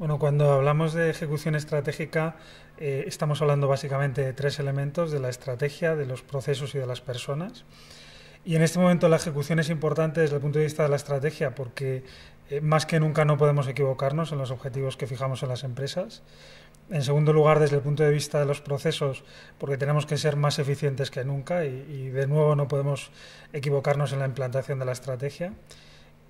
Bueno, cuando hablamos de ejecución estratégica, eh, estamos hablando básicamente de tres elementos, de la estrategia, de los procesos y de las personas. Y en este momento la ejecución es importante desde el punto de vista de la estrategia porque eh, más que nunca no podemos equivocarnos en los objetivos que fijamos en las empresas. En segundo lugar, desde el punto de vista de los procesos, porque tenemos que ser más eficientes que nunca y de nuevo no podemos equivocarnos en la implantación de la estrategia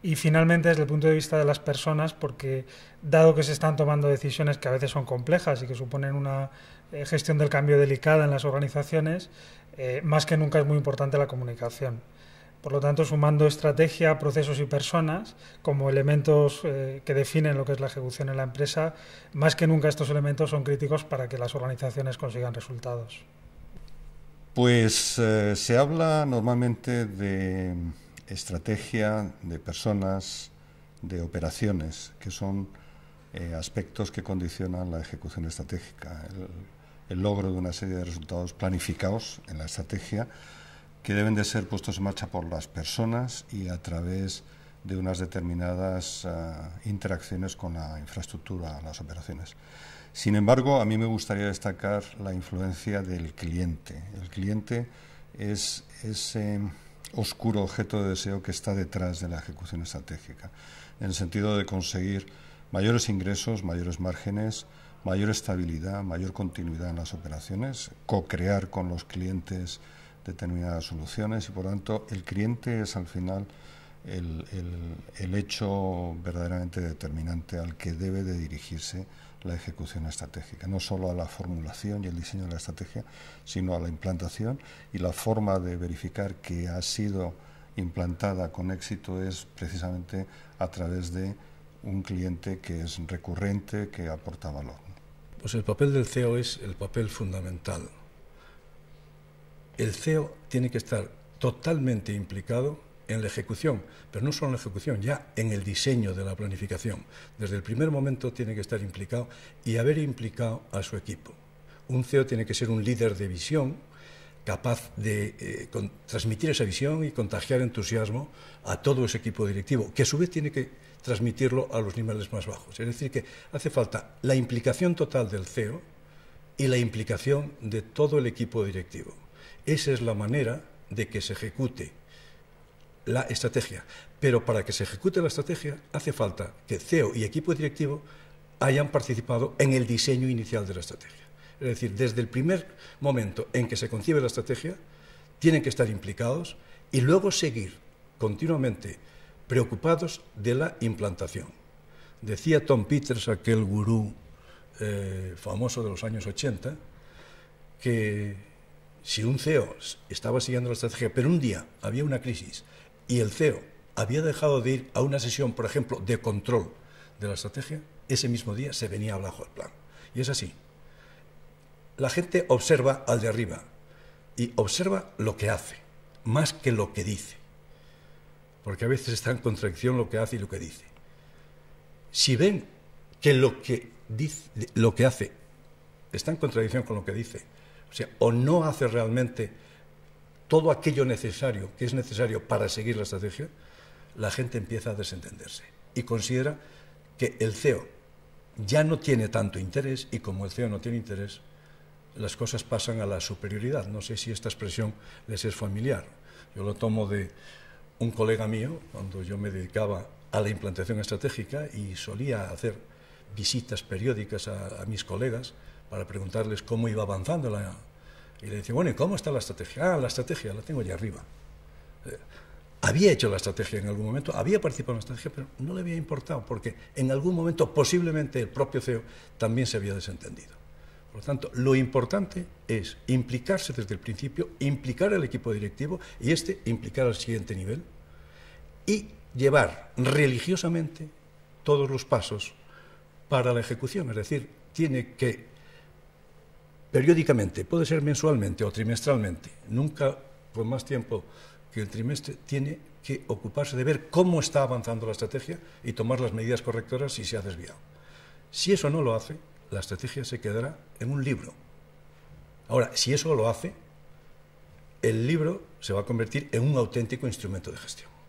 y finalmente desde el punto de vista de las personas, porque dado que se están tomando decisiones que a veces son complejas y que suponen una eh, gestión del cambio delicada en las organizaciones, eh, más que nunca es muy importante la comunicación. Por lo tanto, sumando estrategia, procesos y personas como elementos eh, que definen lo que es la ejecución en la empresa, más que nunca estos elementos son críticos para que las organizaciones consigan resultados. Pues se habla normalmente de estrategia, de personas, de operaciones, que son eh, aspectos que condicionan la ejecución estratégica, el, logro de una serie de resultados planificados en la estrategia que deben de ser puestos en marcha por las personas y a través de unas determinadas ah, interacciones con la infraestructura, las operaciones. Sin embargo, a mí me gustaría destacar la influencia del cliente. El cliente es ese oscuro objeto de deseo que está detrás de la ejecución estratégica, en el sentido de conseguir mayores ingresos, mayores márgenes, mayor estabilidad, mayor continuidad en las operaciones, co-crear con los clientes determinadas soluciones y por tanto el cliente es al final el, hecho verdaderamente determinante al que debe de dirigirse la ejecución estratégica, no solo a la formulación y el diseño de la estrategia, sino a la implantación y la forma de verificar que ha sido implantada con éxito es precisamente a través de un cliente que es recurrente, que aporta valor. Pues el papel del CEO es el papel fundamental. El CEO tiene que estar totalmente implicado en la ejecución, pero no solo en la ejecución, ya en el diseño de la planificación. Desde el primer momento tiene que estar implicado y haber implicado a su equipo. Un CEO tiene que ser un líder de visión, capaz de eh, transmitir esa visión y contagiar entusiasmo a todo ese equipo directivo, que a su vez tiene que transmitirlo a los niveles más bajos. Es decir, que hace falta la implicación total del CEO y la implicación de todo el equipo directivo. Esa es la manera de que se ejecute la estrategia. Pero para que se ejecute la estrategia hace falta que CEO y equipo directivo hayan participado en el diseño inicial de la estrategia. Es decir, desde el primer momento en que se concibe la estrategia, tienen que estar implicados y luego seguir continuamente preocupados de la implantación. Decía Tom Peters, aquel gurú eh, famoso de los años 80, que si un CEO estaba siguiendo la estrategia, pero un día había una crisis y el CEO había dejado de ir a una sesión, por ejemplo, de control de la estrategia, ese mismo día se venía abajo el plan. Y es así. La gente observa al de arriba y observa lo que hace, más que lo que dice. Porque a veces está en contradicción lo que hace y lo que dice. Si ven que lo que, dice, lo que hace está en contradicción con lo que dice, o sea, o no hace realmente todo aquello necesario que es necesario para seguir la estrategia, la gente empieza a desentenderse y considera que el CEO ya no tiene tanto interés y como el CEO no tiene interés, las cosas pasan a la superioridad. No sé si esta expresión les es familiar. Yo lo tomo de un colega mío, cuando yo me dedicaba a la implantación estratégica y solía hacer visitas periódicas a, mis colegas para preguntarles cómo iba avanzando la y le dice, bueno, ¿y cómo está la estrategia? Ah, la estrategia la tengo allá arriba. Eh, había hecho la estrategia en algún momento, había participado en la estrategia, pero no le había importado, porque en algún momento posiblemente el propio CEO también se había desentendido. Por lo tanto, lo importante es implicarse desde el principio, implicar al equipo directivo y este implicar al siguiente nivel y llevar religiosamente todos los pasos para la ejecución. Es decir, tiene que periódicamente, puede ser mensualmente o trimestralmente, nunca por más tiempo que el trimestre, tiene que ocuparse de ver cómo está avanzando la estrategia y tomar las medidas correctoras si se ha desviado. Si eso no lo hace, la estrategia se quedará en un libro. Ahora, si eso lo hace, el libro se va a convertir en un auténtico instrumento de gestión.